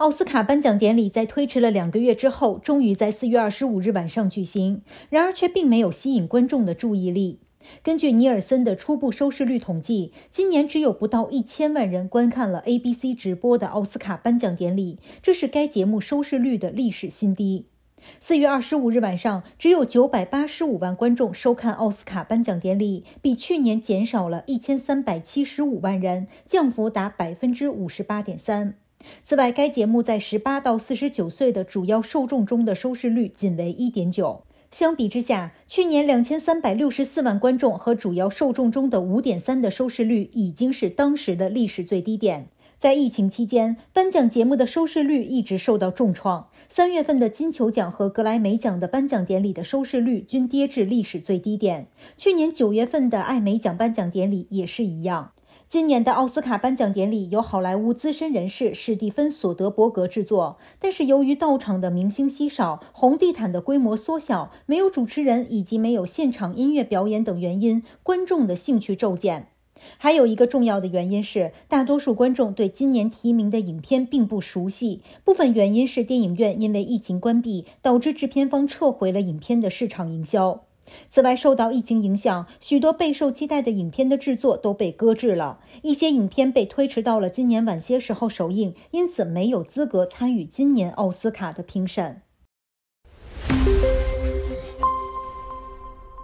奥斯卡颁奖典礼在推迟了两个月之后，终于在四月二十五日晚上举行，然而却并没有吸引观众的注意力。根据尼尔森的初步收视率统计，今年只有不到一千万人观看了 ABC 直播的奥斯卡颁奖典礼，这是该节目收视率的历史新低。四月二十五日晚上，只有九百八十五万观众收看奥斯卡颁奖典礼，比去年减少了一千三百七十五万人，降幅达百分之五十八点三。此外，该节目在十八到四十九岁的主要受众中的收视率仅为一点九。相比之下，去年两千三百六十四万观众和主要受众中的五点三的收视率已经是当时的历史最低点。在疫情期间，颁奖节目的收视率一直受到重创。三月份的金球奖和格莱美奖的颁奖典礼的收视率均跌至历史最低点。去年九月份的艾美奖颁奖典礼也是一样。今年的奥斯卡颁奖典礼由好莱坞资深人士史蒂芬·索德伯格制作，但是由于到场的明星稀少、红地毯的规模缩小、没有主持人以及没有现场音乐表演等原因，观众的兴趣骤减。还有一个重要的原因是，大多数观众对今年提名的影片并不熟悉。部分原因是电影院因为疫情关闭，导致制片方撤回了影片的市场营销。此外，受到疫情影响，许多备受期待的影片的制作都被搁置了，一些影片被推迟到了今年晚些时候首映，因此没有资格参与今年奥斯卡的评审。